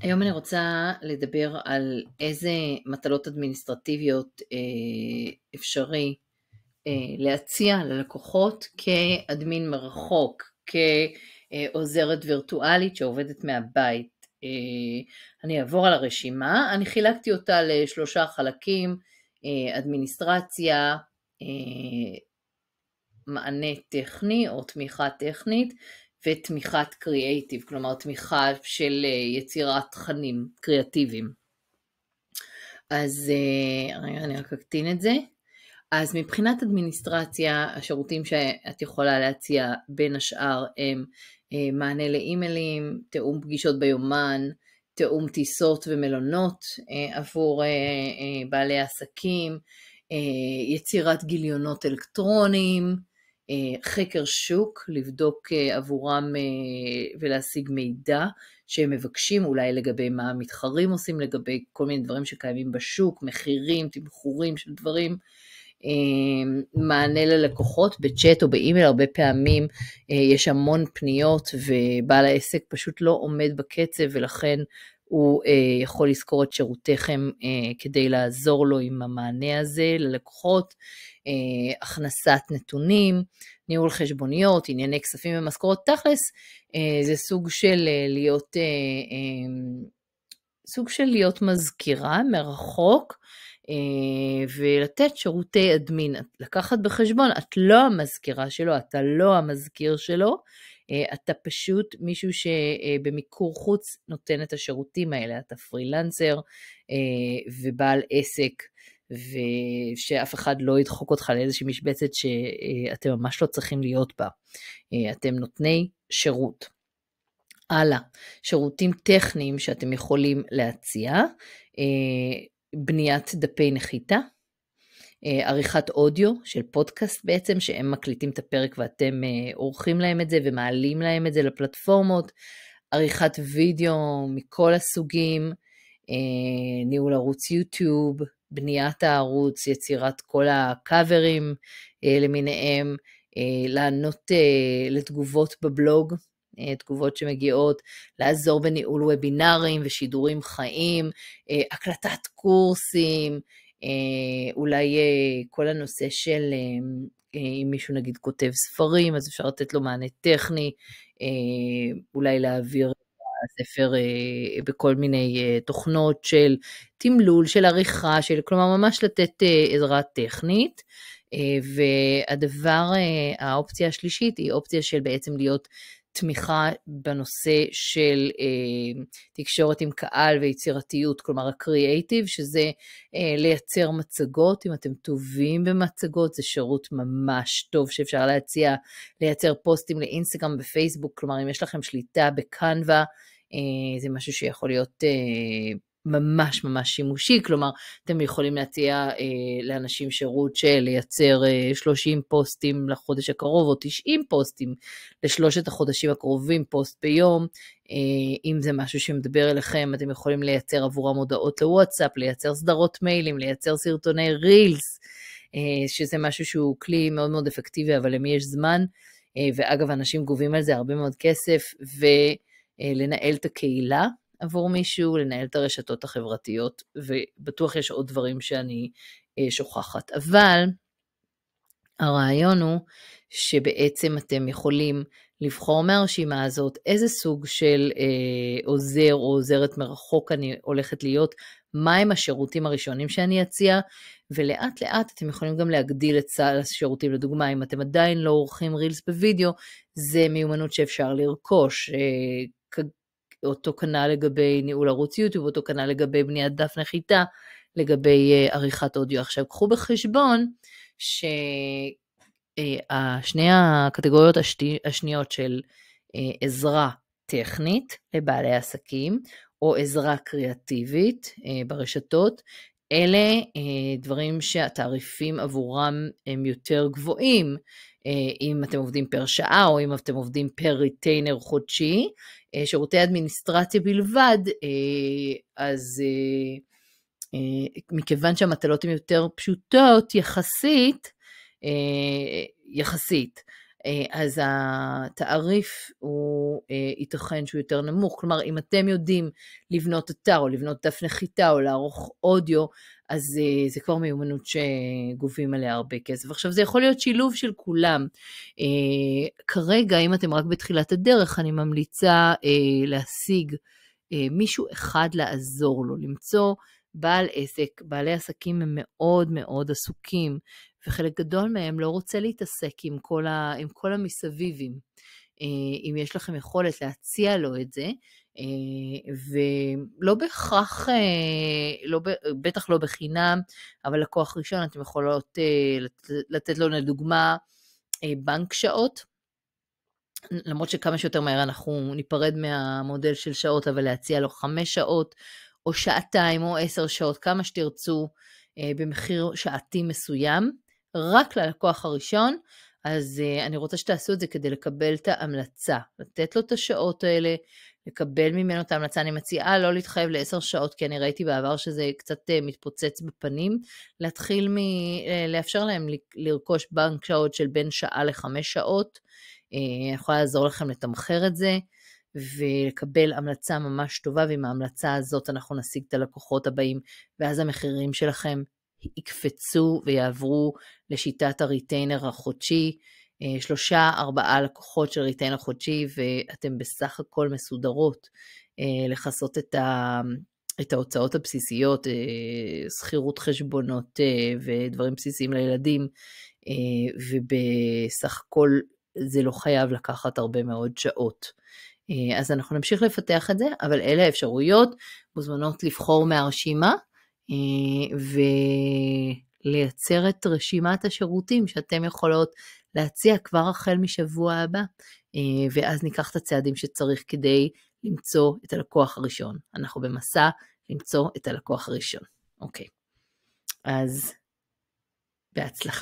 היום אני רוצה לדבר על איזה מטלות אדמיניסטרטיביות אה, אפשרי אה, להציע ללקוחות כאדמין מרחוק, כעוזרת וירטואלית שעובדת מהבית. אה, אני אעבור על הרשימה, אני חילקתי אותה לשלושה חלקים, אה, אדמיניסטרציה, אה, מענה טכני או תמיכה טכנית ותמיכת קריאייטיב, כלומר תמיכה של אה, יצירת תכנים קריאטיביים. אז אה, אני רק אקטין את זה. אז מבחינת אדמיניסטרציה, השירותים שאת יכולה להציע בין השאר הם אה, מענה לאימיילים, תיאום פגישות ביומן, תיאום טיסות ומלונות עבור בעלי עסקים, יצירת גיליונות אלקטרוניים, אה, חקר שוק, לבדוק אה, עבורם אה, ולהשיג מידע שהם מבקשים, אולי לגבי מה המתחרים עושים, לגבי כל מיני דברים שקיימים בשוק, מחירים, תמחורים של דברים. מענה ללקוחות בצ'אט או באימייל, הרבה פעמים יש המון פניות ובעל העסק פשוט לא עומד בקצב ולכן הוא אה, יכול לזכור את שירותיכם אה, כדי לעזור לו עם המענה הזה ללקוחות, אה, הכנסת נתונים, ניהול חשבוניות, ענייני כספים ומשכורות. תכלס, אה, זה סוג של אה, להיות... אה, אה, סוג של להיות מזכירה מרחוק אה, ולתת שירותי אדמין. לקחת בחשבון, את לא המזכירה שלו, אתה לא המזכיר שלו, אה, אתה פשוט מישהו שבמיקור אה, חוץ נותן את השירותים האלה, אתה פרילנסר אה, ובעל עסק. ושאף אחד לא ידחוק אותך לאיזושהי משבצת שאתם ממש לא צריכים להיות בה. אתם נותני שירות. הלאה, שירותים טכניים שאתם יכולים להציע, בניית דפי נחיתה, אה, עריכת אודיו של פודקאסט בעצם, שהם מקליטים את הפרק ואתם אה, עורכים להם את זה ומעלים להם את זה לפלטפורמות, עריכת וידאו מכל הסוגים, אה, ניהול ערוץ יוטיוב, בניית הערוץ, יצירת כל הקאברים למיניהם, לענות לתגובות בבלוג, תגובות שמגיעות, לעזור בניהול וובינארים ושידורים חיים, הקלטת קורסים, אה, אולי אה, כל הנושא של אה, אם מישהו נגיד כותב ספרים, אז אפשר לתת לו מענה טכני, אולי להעביר הספר בכל מיני תוכנות של תמלול, של עריכה, של כלומר ממש לתת עזרה טכנית. והדבר, האופציה השלישית היא אופציה של בעצם להיות תמיכה בנושא של אה, תקשורת עם קהל ויצירתיות, כלומר הקריאייטיב, שזה אה, לייצר מצגות, אם אתם טובים במצגות, זה שירות ממש טוב שאפשר להציע, לייצר פוסטים לאינסטגרם ופייסבוק, כלומר אם יש לכם שליטה בקנווה, אה, זה משהו שיכול להיות אה, ממש ממש שימושי, כלומר, אתם יכולים להציע אה, לאנשים שירות של לייצר אה, 30 פוסטים לחודש הקרוב, או 90 פוסטים לשלושת החודשים הקרובים, פוסט ביום. אה, אם זה משהו שמדבר אליכם, אתם יכולים לייצר עבורם הודעות לוואטסאפ, לייצר סדרות מיילים, לייצר סרטוני רילס, אה, שזה משהו שהוא כלי מאוד מאוד אפקטיבי, אבל למי יש זמן? אה, ואגב, אנשים גובים על זה הרבה מאוד כסף, ולנהל אה, את הקהילה. עבור מישהו, לנהל את הרשתות החברתיות, ובטוח יש עוד דברים שאני אה, שוכחת. אבל הרעיון הוא שבעצם אתם יכולים לבחור מהרשימה הזאת איזה סוג של אה, עוזר או עוזרת מרחוק אני הולכת להיות, מהם השירותים הראשונים שאני אציע, ולאט לאט אתם יכולים גם להגדיל את סל השירותים. לדוגמה, אם אתם עדיין לא עורכים רילס בווידאו, זה מיומנות שאפשר לרכוש. אה, אותו כנ"ל לגבי ניהול ערוץ יוטיוב, אותו כנ"ל לגבי בניית דף נחיתה, לגבי uh, עריכת אודיו. עכשיו, קחו בחשבון ששני אה, uh, הקטגוריות השני, השניות של uh, עזרה טכנית לבעלי עסקים, או עזרה קריאטיבית uh, ברשתות, אלה אה, דברים שהתעריפים עבורם הם יותר גבוהים, אה, אם אתם עובדים פר שעה או אם אתם עובדים פר ריטיינר חודשי, אה, שירותי אדמיניסטרציה בלבד, אה, אז אה, אה, מכיוון שהמטלות הן יותר פשוטות יחסית, אה, יחסית. אה, אז התעריף הוא אה, ייתכן שהוא יותר נמוך. כלומר, אם אתם יודעים לבנות אתר או לבנות דף נחיתה או לערוך אודיו, אז אה, זה, כבר מיומנות שגובים עליה הרבה כסף. עכשיו, זה יכול להיות שילוב של כולם. כרגע, אם אתם רק בתחילת הדרך, אני ממליצה להשיג מישהו אחד לעזור לו, למצוא בעל עסק, בעלי עסקים הם מאוד מאוד עסוקים, וחלק גדול מהם לא רוצה להתעסק עם כל, ה, עם כל המסביבים. אה, אם יש לכם יכולת להציע לו את זה, אה, ולא בהכרח, אה, לא, בטח לא בחינם, אבל לקוח ראשון, אתם יכולות לתת לו לדוגמה בנק שעות. למרות שכמה שיותר מהר אנחנו ניפרד מהמודל של שעות, אבל להציע לו חמש שעות, או שעתיים, או עשר שעות, כמה שתרצו, במחיר שעתי מסוים. רק ללקוח הראשון, אז אה, אני רוצה שתעשו את זה כדי לקבל את ההמלצה, לתת לו את השעות האלה, לקבל ממנו את ההמלצה. אני מציעה לא להתחייב לעשר שעות, כי אני ראיתי בעבר שזה קצת אה, מתפוצץ בפנים. להתחיל מ... אה, לאפשר להם לרכוש בנק שעות של בין שעה לחמש שעות. אני יכולה לעזור לכם לתמחר את זה. ולקבל המלצה ממש טובה, ועם ההמלצה הזאת אנחנו נשיג את הלקוחות הבאים, ואז המחירים שלכם יקפצו ויעברו לשיטת הריטיינר החודשי, אה, שלושה, ארבעה לקוחות של ריטיינר חודשי, ואתם בסך הכל מסודרות אה, לכסות את, ה, את ההוצאות הבסיסיות, אה, שכירות חשבונות ודברים בסיסיים לילדים, ובסך הכל זה לא חייב לקחת הרבה מאוד שעות. אז אנחנו נמשיך לפתח את זה, אבל אלה האפשרויות, מוזמנות לבחור מהרשימה. אה, ולייצר את רשימת השירותים שאתם יכולות להציע כבר החל משבוע הבא, אה, ואז ניקח את הצעדים שצריך כדי למצוא את הלקוח הראשון. אנחנו במסע למצוא את הלקוח הראשון. אוקיי, אז בהצלחה.